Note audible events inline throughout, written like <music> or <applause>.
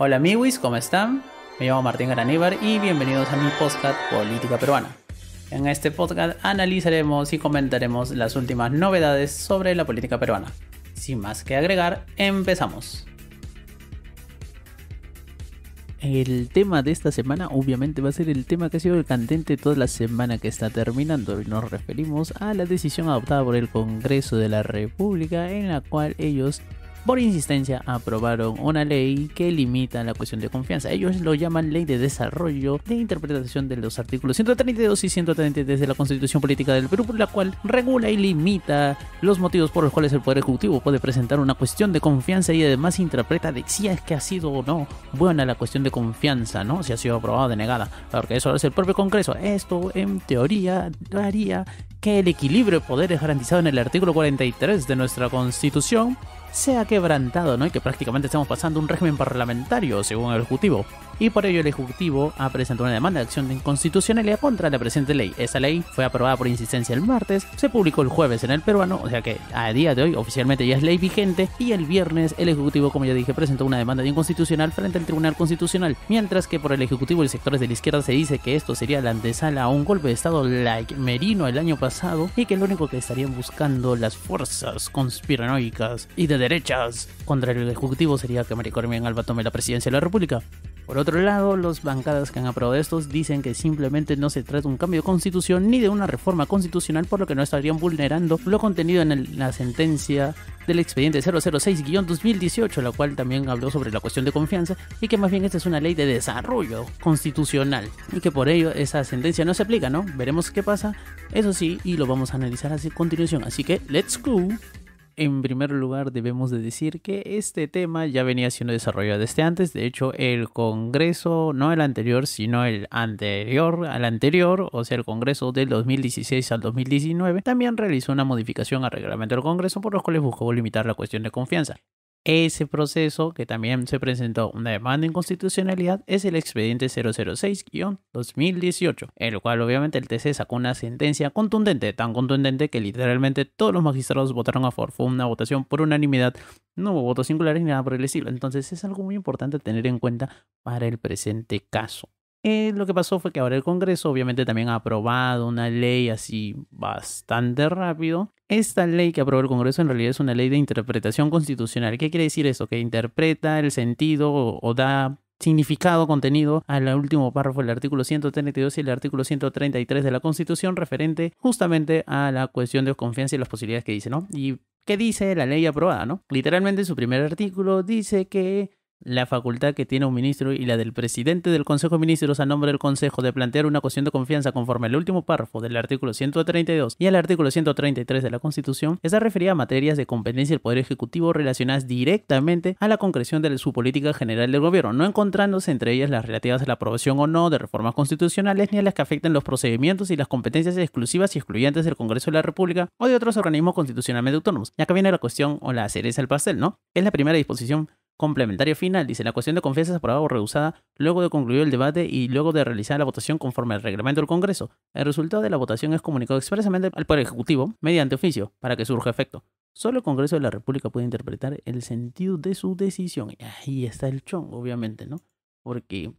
Hola miwis, ¿cómo están? Me llamo Martín Garaníbar y bienvenidos a mi podcast Política Peruana. En este podcast analizaremos y comentaremos las últimas novedades sobre la política peruana. Sin más que agregar, empezamos. El tema de esta semana obviamente va a ser el tema que ha sido el candente toda la semana que está terminando. y Nos referimos a la decisión adoptada por el Congreso de la República en la cual ellos por insistencia aprobaron una ley que limita la cuestión de confianza. Ellos lo llaman ley de desarrollo de interpretación de los artículos 132 y 133 de la Constitución Política del Perú, por la cual regula y limita los motivos por los cuales el Poder Ejecutivo puede presentar una cuestión de confianza y además interpreta de si es que ha sido o no buena la cuestión de confianza, ¿no? Si ha sido aprobada o denegada, porque eso lo hace el propio Congreso. Esto, en teoría, haría que el equilibrio de poderes garantizado en el artículo 43 de nuestra Constitución sea quebrantado, ¿no? Y que prácticamente estamos pasando un régimen parlamentario, según el Ejecutivo y por ello el Ejecutivo ha presentado una demanda de acción inconstitucional contra la presente ley. Esa ley fue aprobada por insistencia el martes, se publicó el jueves en el peruano, o sea que a día de hoy oficialmente ya es ley vigente y el viernes el Ejecutivo, como ya dije, presentó una demanda de inconstitucional frente al Tribunal Constitucional, mientras que por el Ejecutivo y sectores de la izquierda se dice que esto sería la antesala a un golpe de Estado like Merino el año pasado y que lo único que estarían buscando las fuerzas conspiranoicas y de derechas contra el Ejecutivo sería que Maricormian Alba tome la presidencia de la República. Por otro otro lado, los bancadas que han aprobado estos dicen que simplemente no se trata de un cambio de constitución ni de una reforma constitucional, por lo que no estarían vulnerando lo contenido en la sentencia del expediente 006-2018, la cual también habló sobre la cuestión de confianza y que más bien esta es una ley de desarrollo constitucional y que por ello esa sentencia no se aplica, ¿no? Veremos qué pasa, eso sí, y lo vamos a analizar a continuación, así que let's go en primer lugar debemos de decir que este tema ya venía siendo desarrollado desde antes. De hecho, el Congreso, no el anterior, sino el anterior al anterior, o sea, el Congreso del 2016 al 2019, también realizó una modificación al reglamento del Congreso por los cuales buscó limitar la cuestión de confianza. Ese proceso, que también se presentó una demanda de inconstitucionalidad, es el expediente 006-2018, en el cual obviamente el TC sacó una sentencia contundente, tan contundente que literalmente todos los magistrados votaron a favor. Fue una votación por unanimidad, no hubo votos singulares ni nada por el estilo. Entonces es algo muy importante tener en cuenta para el presente caso. Eh, lo que pasó fue que ahora el Congreso obviamente también ha aprobado una ley así bastante rápido. Esta ley que aprobó el Congreso en realidad es una ley de interpretación constitucional. ¿Qué quiere decir eso? Que interpreta el sentido o, da significado contenido al último párrafo del artículo 132 y el artículo 133 de la Constitución referente justamente a la cuestión de confianza y las posibilidades que dice, ¿no? Y qué dice la ley aprobada, ¿no? Literalmente su primer artículo dice que la facultad que tiene un ministro y la del presidente del Consejo de Ministros a nombre del Consejo de plantear una cuestión de confianza conforme al último párrafo del artículo 132 y al artículo 133 de la Constitución está referida a materias de competencia del Poder Ejecutivo relacionadas directamente a la concreción de su política general del gobierno, no encontrándose entre ellas las relativas a la aprobación o no de reformas constitucionales ni a las que afecten los procedimientos y las competencias exclusivas y excluyentes del Congreso de la República o de otros organismos constitucionalmente autónomos. ya que viene la cuestión o la cereza al pastel, ¿no? Es la primera disposición complementario final. Dice, la cuestión de confianza es aprobada o rehusada luego de concluir el debate y luego de realizar la votación conforme al reglamento del Congreso. El resultado de la votación es comunicado expresamente al Poder Ejecutivo mediante oficio para que surja efecto. Solo el Congreso de la República puede interpretar el sentido de su decisión. Y ahí está el chon, obviamente, ¿no? Porque,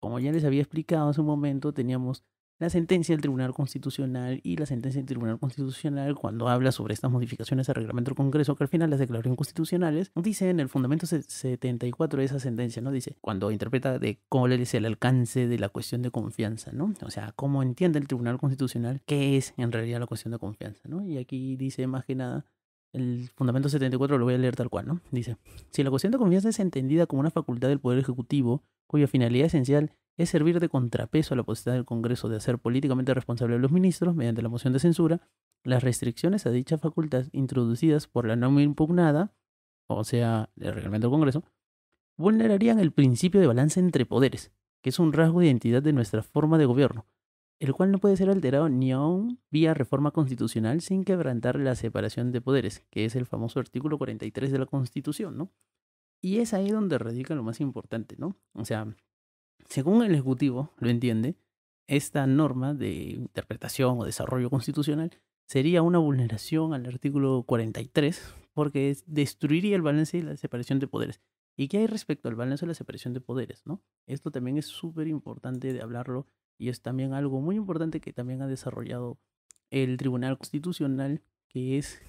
como ya les había explicado hace un momento, teníamos la sentencia del Tribunal Constitucional y la sentencia del Tribunal Constitucional cuando habla sobre estas modificaciones al reglamento del Congreso que al final las declaró inconstitucionales, dice en el fundamento 74 de esa sentencia, ¿no? Dice, cuando interpreta de cómo le dice el alcance de la cuestión de confianza, ¿no? O sea, cómo entiende el Tribunal Constitucional qué es en realidad la cuestión de confianza, ¿no? Y aquí dice más que nada el fundamento 74 lo voy a leer tal cual, ¿no? Dice, si la cuestión de confianza es entendida como una facultad del Poder Ejecutivo, cuya finalidad esencial es servir de contrapeso a la posibilidad del Congreso de hacer políticamente responsable a los ministros, mediante la moción de censura, las restricciones a dicha facultad introducidas por la norma impugnada, o sea, el reglamento del Congreso, vulnerarían el principio de balance entre poderes, que es un rasgo de identidad de nuestra forma de gobierno, el cual no puede ser alterado ni aún vía reforma constitucional sin quebrantar la separación de poderes, que es el famoso artículo 43 de la Constitución, ¿no? Y es ahí donde radica lo más importante, ¿no? O sea, según el Ejecutivo lo entiende, esta norma de interpretación o desarrollo constitucional sería una vulneración al artículo 43 porque destruiría el balance y la separación de poderes. ¿Y qué hay respecto al balance de la separación de poderes? ¿no? Esto también es súper importante de hablarlo y es también algo muy importante que también ha desarrollado el Tribunal Constitucional, que es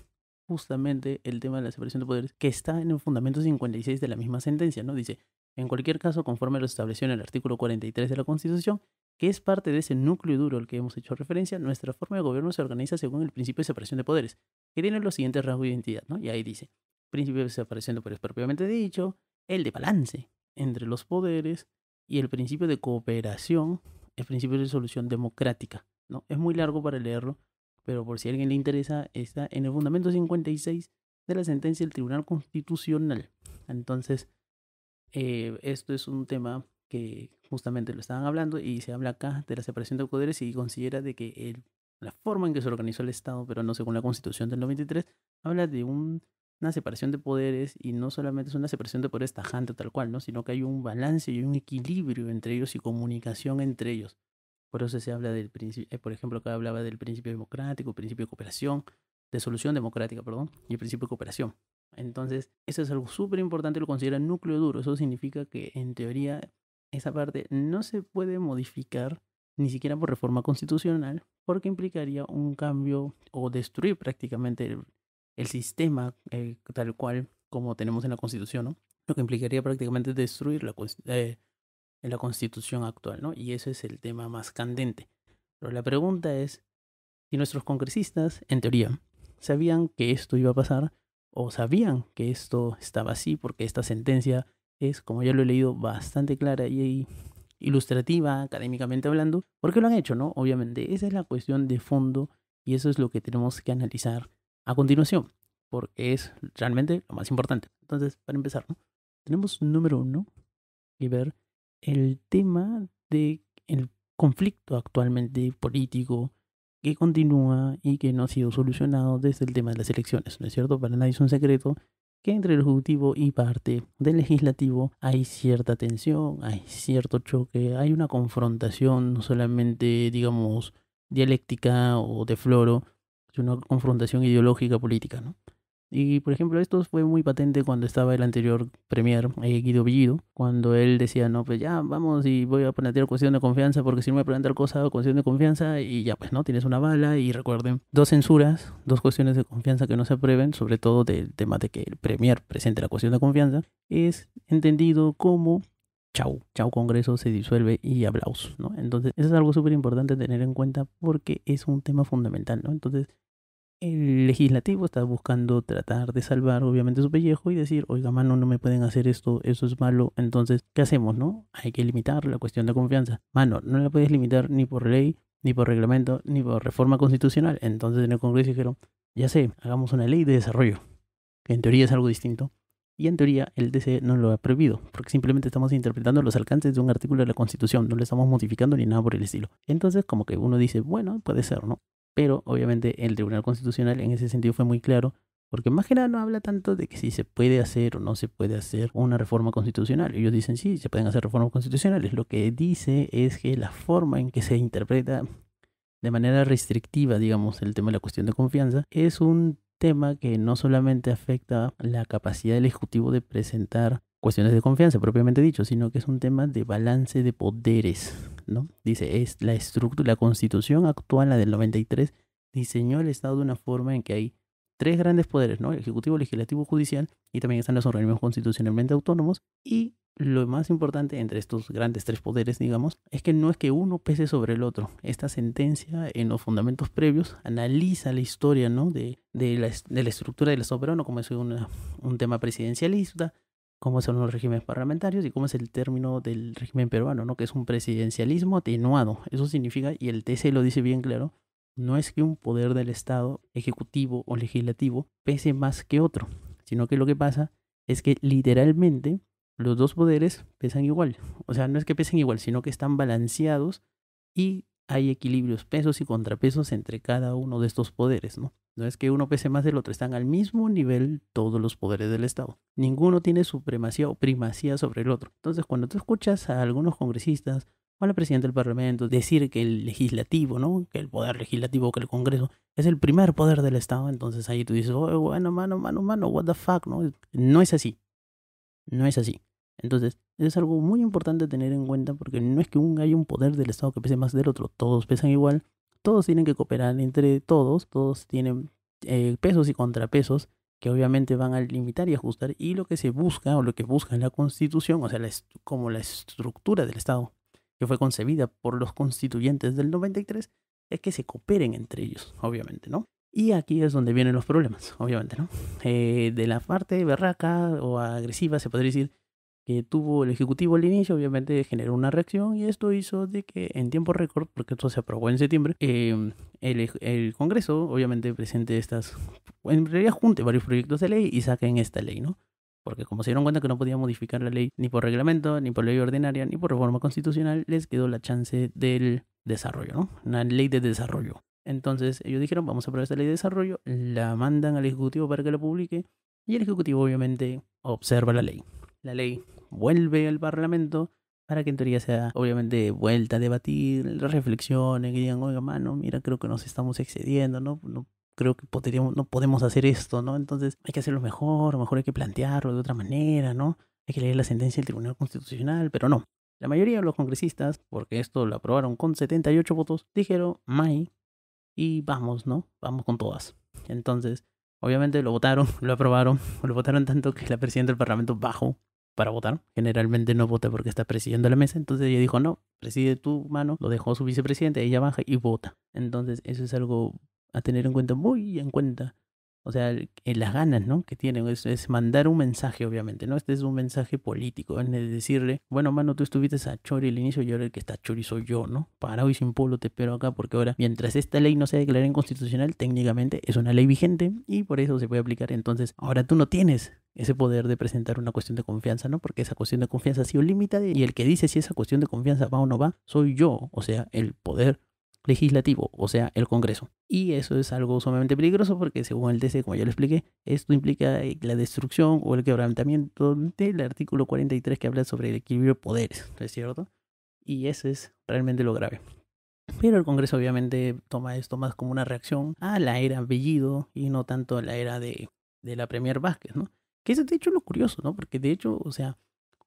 justamente el tema de la separación de poderes, que está en el fundamento 56 de la misma sentencia, ¿no? Dice, en cualquier caso, conforme lo estableció en el artículo 43 de la Constitución, que es parte de ese núcleo duro al que hemos hecho referencia, nuestra forma de gobierno se organiza según el principio de separación de poderes, que tiene los siguientes rasgos de identidad, ¿no? Y ahí dice, principio de separación de poderes propiamente dicho, el de balance entre los poderes y el principio de cooperación, el principio de solución democrática, ¿no? Es muy largo para leerlo, pero por si a alguien le interesa, está en el fundamento 56 de la sentencia del Tribunal Constitucional. Entonces, eh, esto es un tema que justamente lo estaban hablando y se habla acá de la separación de poderes y considera de que la forma en que se organizó el Estado, pero no según la Constitución del 93, habla de una separación de poderes y no solamente es una separación de poderes tajante tal cual, ¿no? sino que hay un balance y un equilibrio entre ellos y comunicación entre ellos. Por eso se habla del principio, eh, por ejemplo, acá hablaba del principio democrático, principio de cooperación, de solución democrática, perdón, y el principio de cooperación. Entonces, eso es algo súper importante, lo considera núcleo duro. Eso significa que, en teoría, esa parte no se puede modificar ni siquiera por reforma constitucional, porque implicaría un cambio o destruir prácticamente el, sistema eh, tal cual como tenemos en la Constitución, ¿no? Lo que implicaría prácticamente destruir la, en eh, la Constitución actual, ¿no? Y eso es el tema más candente. Pero la pregunta es si nuestros congresistas, en teoría, sabían que esto iba a pasar, o sabían que esto estaba así, porque esta sentencia es, como ya lo he leído, bastante clara y ilustrativa, académicamente hablando, porque lo han hecho, ¿no? Obviamente, esa es la cuestión de fondo y eso es lo que tenemos que analizar a continuación, porque es realmente lo más importante. Entonces, para empezar, ¿no? tenemos número uno y ver el tema de el conflicto actualmente político que continúa y que no ha sido solucionado desde el tema de las elecciones. ¿No es cierto? Para nadie es un secreto que entre el Ejecutivo y parte del Legislativo hay cierta tensión, hay cierto choque, hay una confrontación, no solamente, digamos, dialéctica o de floro, sino una confrontación ideológica política, ¿no? Y por ejemplo, esto fue muy patente cuando estaba el anterior premier eh, Guido Villido, cuando él decía, no, pues ya vamos y voy a plantear cuestión de confianza, porque si no me plantear cosa, cuestión de confianza, y ya pues no, tienes una bala, y recuerden, dos censuras, dos cuestiones de confianza que no se aprueben, sobre todo del tema de que el premier presente la cuestión de confianza, es entendido como chau, chau Congreso, se disuelve y aplausos, ¿no? Entonces, eso es algo súper importante tener en cuenta porque es un tema fundamental, ¿no? Entonces, el legislativo está buscando tratar de salvar obviamente su pellejo y decir, oiga mano, no me pueden hacer esto, eso es malo, entonces, ¿qué hacemos, no? Hay que limitar la cuestión de confianza. Mano, no la puedes limitar ni por ley, ni por reglamento, ni por reforma constitucional. Entonces en el Congreso dijeron, ya sé, hagamos una ley de desarrollo, que en teoría es algo distinto. Y en teoría el DC no lo ha prohibido, porque simplemente estamos interpretando los alcances de un artículo de la Constitución, no le estamos modificando ni nada por el estilo. Entonces como que uno dice, bueno, puede ser, ¿no? Pero obviamente el Tribunal Constitucional en ese sentido fue muy claro, porque más que nada no habla tanto de que si se puede hacer o no se puede hacer una reforma constitucional. Ellos dicen sí, se pueden hacer reformas constitucionales. Lo que dice es que la forma en que se interpreta de manera restrictiva, digamos, el tema de la cuestión de confianza, es un tema que no solamente afecta la capacidad del Ejecutivo de presentar cuestiones de confianza propiamente dicho, sino que es un tema de balance de poderes ¿no? Dice, es la estructura, la constitución actual, la del 93, diseñó el Estado de una forma en que hay tres grandes poderes, ¿no? El Ejecutivo, Legislativo, Judicial, y también están los organismos constitucionalmente autónomos. Y lo más importante entre estos grandes tres poderes, digamos, es que no es que uno pese sobre el otro. Esta sentencia, en los fundamentos previos, analiza la historia, ¿no? De, de, la, de la, estructura del Estado peruano, como es un tema presidencialista, cómo son los regímenes parlamentarios y cómo es el término del régimen peruano, ¿no? Que es un presidencialismo atenuado. Eso significa, y el TC lo dice bien claro, no es que un poder del Estado, ejecutivo o legislativo, pese más que otro, sino que lo que pasa es que literalmente los dos poderes pesan igual. O sea, no es que pesen igual, sino que están balanceados y hay equilibrios, pesos y contrapesos entre cada uno de estos poderes, ¿no? No es que uno pese más del otro, están al mismo nivel todos los poderes del Estado. Ninguno tiene supremacía o primacía sobre el otro. Entonces, cuando tú escuchas a algunos congresistas o a la presidenta del Parlamento decir que el legislativo, ¿no? Que el poder legislativo, o que el Congreso es el primer poder del Estado, entonces ahí tú dices, oh, bueno, mano, mano, mano, what the fuck, ¿no? No es así. No es así. Entonces, es algo muy importante tener en cuenta porque no es que un, haya un poder del Estado que pese más del otro, todos pesan igual, todos tienen que cooperar entre todos, todos tienen eh, pesos y contrapesos que obviamente van a limitar y ajustar y lo que se busca o lo que busca en la constitución, o sea, como la estructura del Estado que fue concebida por los constituyentes del 93, es que se cooperen entre ellos, obviamente, ¿no? Y aquí es donde vienen los problemas, obviamente, ¿no? Eh, de la parte berraca o agresiva se podría decir que tuvo el Ejecutivo al inicio, obviamente generó una reacción y esto hizo de que en tiempo récord, porque esto se aprobó en septiembre, em, el, el, Congreso obviamente presente estas, en realidad junte varios proyectos de ley y saquen esta ley, ¿no? Porque como se dieron cuenta que no podían modificar la ley ni por reglamento, ni por ley ordinaria, ni por reforma constitucional, les quedó la chance del desarrollo, ¿no? Una ley de desarrollo. Entonces ellos dijeron, vamos a aprobar esta ley de desarrollo, la mandan al Ejecutivo para que la publique y el Ejecutivo obviamente observa la ley. La ley vuelve al Parlamento para que en teoría sea obviamente vuelta a debatir, reflexiones, que digan, oiga, mano, mira, creo que nos estamos excediendo, ¿no? no creo que podríamos, no podemos hacer esto, ¿no? Entonces hay que hacerlo mejor, a lo mejor hay que plantearlo de otra manera, ¿no? Hay que leer la sentencia del Tribunal Constitucional, pero no. La mayoría de los congresistas, porque esto lo aprobaron con 78 votos, dijeron, May, y vamos, ¿no? Vamos con todas. Entonces, obviamente lo votaron, <laughs> lo aprobaron, lo votaron tanto que la presidenta del Parlamento bajó para votar. Generalmente no vota porque está presidiendo la mesa. Entonces ella dijo, no, preside tu mano, lo dejó su vicepresidente, ella baja y vota. Entonces eso es algo a tener en cuenta, muy en cuenta. O sea, en eh, las ganas, ¿no? Que tienen es, mandar un mensaje, obviamente, ¿no? Este es un mensaje político, es decirle, bueno, mano, tú estuviste a Chori al inicio y ahora el que está Chori soy yo, ¿no? Para hoy sin pueblo te espero acá porque ahora, mientras esta ley no sea declarada inconstitucional, técnicamente es una ley vigente y por eso se puede aplicar. Entonces, ahora tú no tienes ese poder de presentar una cuestión de confianza, ¿no? Porque esa cuestión de confianza ha sido limitada y el que dice si esa cuestión de confianza va o no va, soy yo, o sea, el poder legislativo, o sea, el Congreso. Y eso es algo sumamente peligroso porque según el TC, como ya lo expliqué, esto implica eh, la destrucción o el quebrantamiento del artículo 43 que habla sobre el equilibrio de poderes, ¿no es cierto? Y eso es realmente lo grave. Pero el Congreso obviamente toma esto más como una reacción a la era Bellido y no tanto a la era de, de la Premier Vázquez, ¿no? Que eso de hecho lo curioso, ¿no? Porque de hecho, o sea,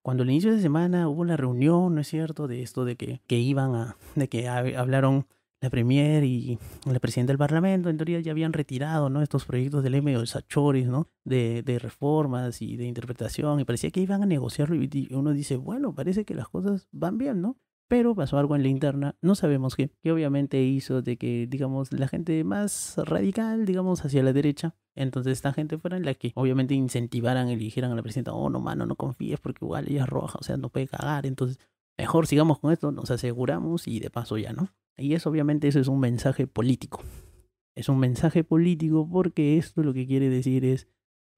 cuando al inicio de semana hubo la reunión, ¿no es cierto?, de esto de que, que iban a, de que hablaron la Premier y la Presidenta del Parlamento, en teoría ya habían retirado, ¿no?, estos proyectos del M de Sachoris, ¿no?, de, de, reformas y de interpretación, y parecía que iban a negociarlo, y uno dice, bueno, parece que las cosas van bien, ¿no? pero pasó algo en la interna, no sabemos qué, que obviamente hizo de que, digamos, la gente más radical, digamos, hacia la derecha, entonces esta gente fuera la que obviamente incentivaran y dijeran a la presidenta, oh, no, mano, no confíes porque igual ella es roja, o sea, no puede cagar, entonces mejor sigamos con esto, nos aseguramos y de paso ya, ¿no? Y eso obviamente eso es un mensaje político. Es un mensaje político porque esto lo que quiere decir es,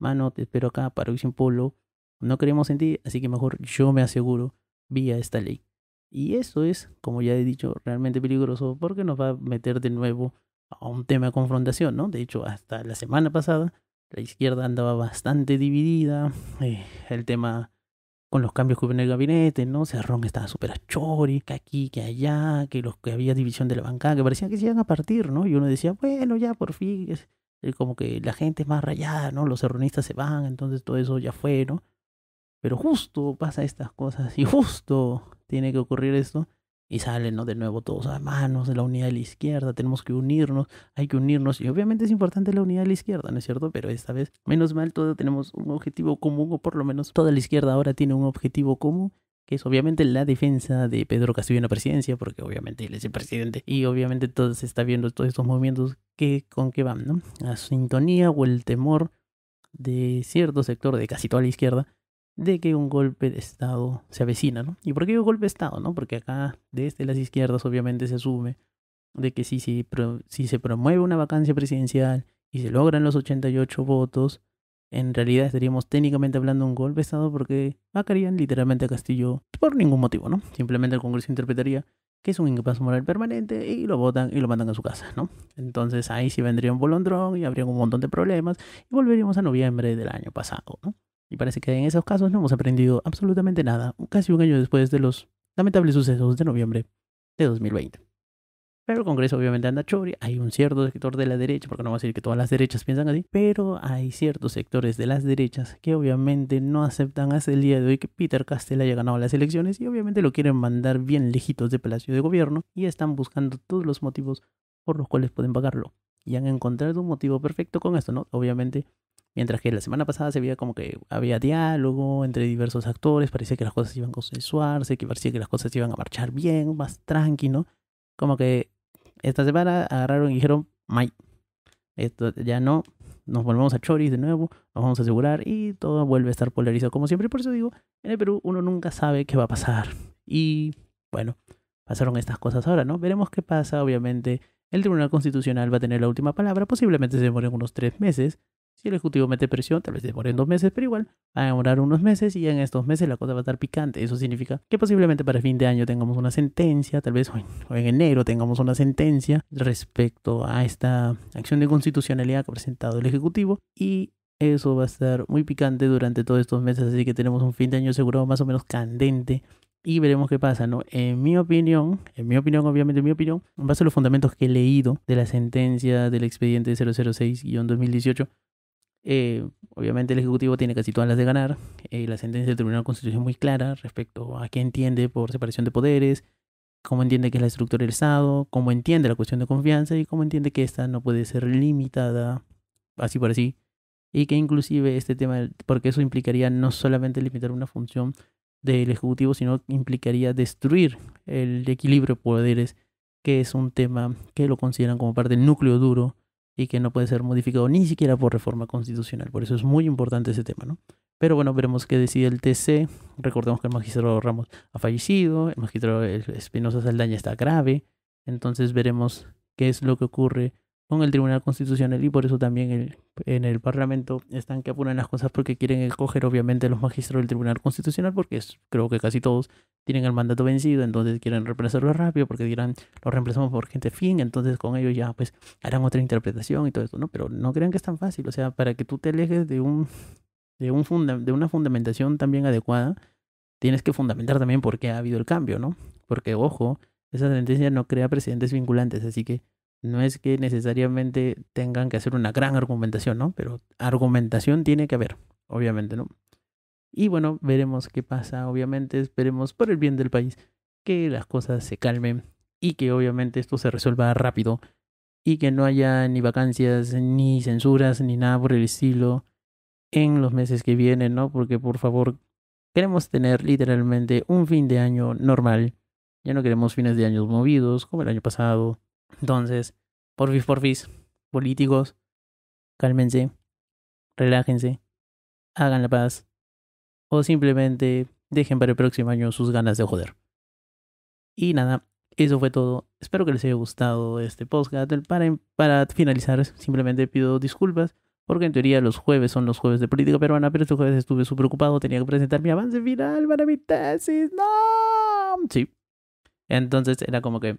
mano, te espero acá, para hoy sin polo, no queremos en ti, así que mejor yo me aseguro vía esta ley. Y eso es, como ya he dicho, realmente peligroso porque nos va a meter de nuevo a un tema de confrontación, ¿no? De hecho, hasta la semana pasada la izquierda andaba bastante dividida, eh, el tema con los cambios que hubo en el gabinete, ¿no? Cerrón estaba súper chori, que aquí, que allá, que los que había división de la bancada, que parecía que se iban a partir, ¿no? Y uno decía, bueno, ya por fin, es, como que la gente es más rayada, ¿no? Los cerronistas se van, entonces todo eso ya fue, ¿no? Pero justo pasa estas cosas y justo tiene que ocurrir esto. Y salen, ¿no? De nuevo todos a manos de la unidad de la izquierda, tenemos que unirnos, hay que unirnos. Y obviamente es importante la unidad de la izquierda, ¿no es cierto? Pero esta vez, menos mal, todos tenemos un objetivo común, o por lo menos toda la izquierda ahora tiene un objetivo común, que es obviamente la defensa de Pedro Castillo en la presidencia, porque obviamente él es el presidente y obviamente todos se está viendo todos estos movimientos que con qué van, ¿no? La sintonía o el temor de cierto sector de casi toda la izquierda de que un golpe de Estado se avecina, ¿no? ¿Y por qué un golpe de Estado, no? Porque acá, desde las izquierdas, obviamente se asume de que si, si, si se promueve una vacancia presidencial y se logran los 88 votos, en realidad estaríamos técnicamente hablando de un golpe de Estado porque vacarían literalmente a Castillo por ningún motivo, ¿no? Simplemente el Congreso interpretaría que es un incapaz moral permanente y lo votan y lo mandan a su casa, ¿no? Entonces ahí sí vendría un bolondrón y habría un montón de problemas y volveríamos a noviembre del año pasado, ¿no? Y parece que en esos casos no hemos aprendido absolutamente nada, casi un año después de los lamentables sucesos de noviembre de 2020. Pero el Congreso obviamente anda chori, hay un cierto sector de la derecha, porque no va a decir que todas las derechas piensan así, pero hay ciertos sectores de las derechas que obviamente no aceptan hasta el día de hoy que Peter Castell haya ganado las elecciones y obviamente lo quieren mandar bien lejitos de Palacio de Gobierno y están buscando todos los motivos por los cuales pueden pagarlo. Y han encontrado un motivo perfecto con esto, ¿no? Obviamente Mientras que la semana pasada se veía como que había diálogo entre diversos actores, parecía que las cosas iban a consensuarse, que parecía que las cosas iban a marchar bien, más tranquilo. ¿no? Como que esta semana agarraron y dijeron, May, esto ya no, nos volvemos a choris de nuevo, nos vamos a asegurar y todo vuelve a estar polarizado como siempre. Por eso digo, en el Perú uno nunca sabe qué va a pasar. Y bueno, pasaron estas cosas ahora, ¿no? Veremos qué pasa, obviamente. El Tribunal Constitucional va a tener la última palabra, posiblemente se demore unos tres meses, si el Ejecutivo mete presión, tal vez demoren dos meses, pero igual va a demorar unos meses y en estos meses la cosa va a estar picante. Eso significa que posiblemente para fin de año tengamos una sentencia, tal vez en enero tengamos una sentencia respecto a esta acción de constitucionalidad que ha presentado el Ejecutivo y eso va a estar muy picante durante todos estos meses, así que tenemos un fin de año seguro más o menos candente y veremos qué pasa, ¿no? En mi opinión, en mi opinión, obviamente, en mi opinión, en base a los fundamentos que he leído de la sentencia del expediente 006-2018, eh, obviamente el Ejecutivo tiene casi todas las de ganar. Eh, la sentencia del Tribunal Constitucional es muy clara respecto a qué entiende por separación de poderes, cómo entiende que es la estructura del Estado, cómo entiende la cuestión de confianza y cómo entiende que esta no puede ser limitada así por así. Y que inclusive este tema, porque eso implicaría no solamente limitar una función del Ejecutivo, sino implicaría destruir el equilibrio de poderes, que es un tema que lo consideran como parte del núcleo duro y que no puede ser modificado ni siquiera por reforma constitucional. Por eso es muy importante ese tema, ¿no? Pero bueno, veremos qué decide el TC. Recordemos que el magistrado Ramos ha fallecido, el magistrado Espinosa Saldaña está grave, entonces veremos qué es lo que ocurre con el Tribunal Constitucional y por eso también en el Parlamento están que apuran las cosas porque quieren escoger obviamente los magistrados del Tribunal Constitucional porque creo que casi todos tienen el mandato vencido, entonces quieren reemplazarlo rápido porque dirán, lo reemplazamos por gente fin, entonces con ellos ya pues harán otra interpretación y todo eso, ¿no? Pero no crean que es tan fácil, o sea, para que tú te alejes de un de un de una fundamentación también adecuada, tienes que fundamentar también por qué ha habido el cambio, ¿no? Porque ojo, esa sentencia no crea precedentes vinculantes, así que no es que necesariamente tengan que hacer una gran argumentación, ¿no? Pero argumentación tiene que haber, obviamente, ¿no? Y bueno, veremos qué pasa, obviamente, esperemos por el bien del país que las cosas se calmen y que obviamente esto se resuelva rápido y que no haya ni vacancias, ni censuras, ni nada por el estilo en los meses que vienen, ¿no? Porque por favor, queremos tener literalmente un fin de año normal. Ya no queremos fines de años movidos como el año pasado entonces, por porfis, políticos, cálmense, relájense, hagan la paz o simplemente dejen para el próximo año sus ganas de joder. Y nada, eso fue todo. Espero que les haya gustado este podcast. Para, para finalizar, simplemente pido disculpas porque en teoría los jueves son los jueves de política peruana, pero este jueves estuve súper ocupado, tenía que presentar mi avance final para mi tesis. ¡No! Sí. Entonces era como que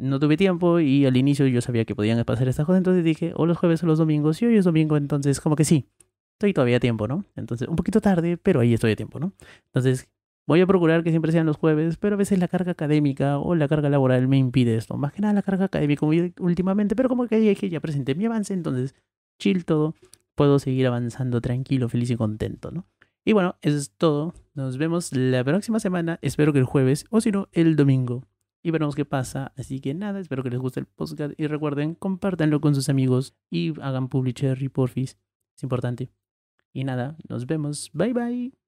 no tuve tiempo y al inicio yo sabía que podían pasar estas cosas, entonces dije, o los jueves o los domingos, y hoy es domingo, entonces como que sí, estoy todavía a tiempo, ¿no? Entonces, un poquito tarde, pero ahí estoy a tiempo, ¿no? Entonces, voy a procurar que siempre sean los jueves, pero a veces la carga académica o la carga laboral me impide esto, más que nada la carga académica últimamente, pero como que dije, ya presenté mi avance, entonces, chill todo, puedo seguir avanzando tranquilo, feliz y contento, ¿no? Y bueno, eso es todo. Nos vemos la próxima semana, espero que el jueves, o si no, el domingo y veremos qué pasa. Así que nada, espero que les guste el podcast y recuerden, compártanlo con sus amigos y hagan publisher y porfis. Es importante. Y nada, nos vemos. Bye bye.